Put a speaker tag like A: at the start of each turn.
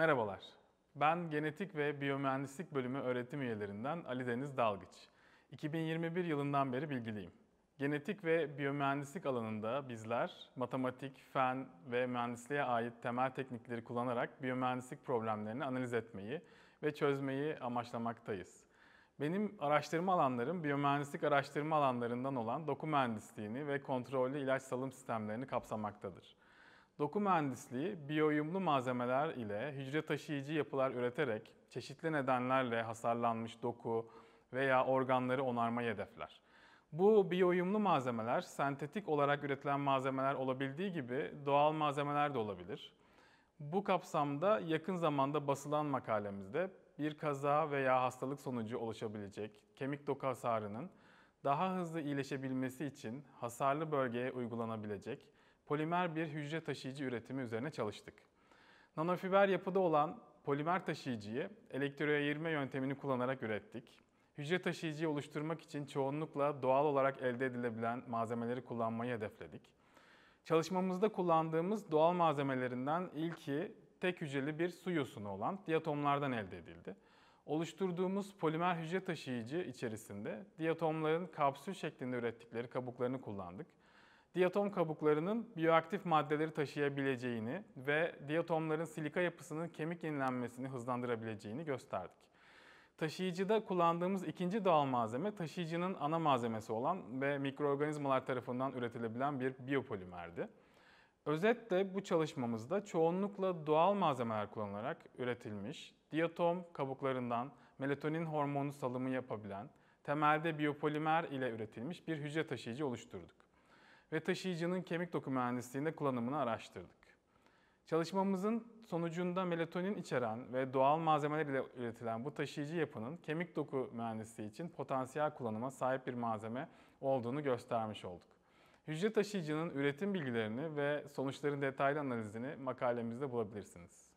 A: Merhabalar. Ben Genetik ve Biyomühendislik Bölümü öğretim üyelerinden Ali Deniz Dalgıç. 2021 yılından beri bilgiliyim. Genetik ve biyomühendislik alanında bizler matematik, fen ve mühendisliğe ait temel teknikleri kullanarak biyomühendislik problemlerini analiz etmeyi ve çözmeyi amaçlamaktayız. Benim araştırma alanlarım biyomühendislik araştırma alanlarından olan doku mühendisliğini ve kontrollü ilaç salım sistemlerini kapsamaktadır. Doku mühendisliği, biyoyumlu malzemeler ile hücre taşıyıcı yapılar üreterek çeşitli nedenlerle hasarlanmış doku veya organları onarmayı hedefler. Bu biyoyumlu malzemeler sentetik olarak üretilen malzemeler olabildiği gibi doğal malzemeler de olabilir. Bu kapsamda yakın zamanda basılan makalemizde bir kaza veya hastalık sonucu oluşabilecek kemik doku hasarının daha hızlı iyileşebilmesi için hasarlı bölgeye uygulanabilecek polimer bir hücre taşıyıcı üretimi üzerine çalıştık. Nanofiber yapıda olan polimer taşıyıcıyı elektroayırma yöntemini kullanarak ürettik. Hücre taşıyıcıyı oluşturmak için çoğunlukla doğal olarak elde edilebilen malzemeleri kullanmayı hedefledik. Çalışmamızda kullandığımız doğal malzemelerinden ilki tek hücreli bir su yosunu olan diatomlardan elde edildi. Oluşturduğumuz polimer hücre taşıyıcı içerisinde diatomların kapsül şeklinde ürettikleri kabuklarını kullandık diatom kabuklarının biyoaktif maddeleri taşıyabileceğini ve diatomların silika yapısının kemik yenilenmesini hızlandırabileceğini gösterdik. Taşıyıcıda kullandığımız ikinci doğal malzeme taşıyıcının ana malzemesi olan ve mikroorganizmalar tarafından üretilebilen bir biyopolimerdi. Özetle bu çalışmamızda çoğunlukla doğal malzemeler kullanılarak üretilmiş, diatom kabuklarından melatonin hormonu salımı yapabilen, temelde biyopolimer ile üretilmiş bir hücre taşıyıcı oluşturduk ve taşıyıcının kemik doku mühendisliğinde kullanımını araştırdık. Çalışmamızın sonucunda melatonin içeren ve doğal malzemeler ile üretilen bu taşıyıcı yapının kemik doku mühendisliği için potansiyel kullanıma sahip bir malzeme olduğunu göstermiş olduk. Hücre taşıyıcının üretim bilgilerini ve sonuçların detaylı analizini makalemizde bulabilirsiniz.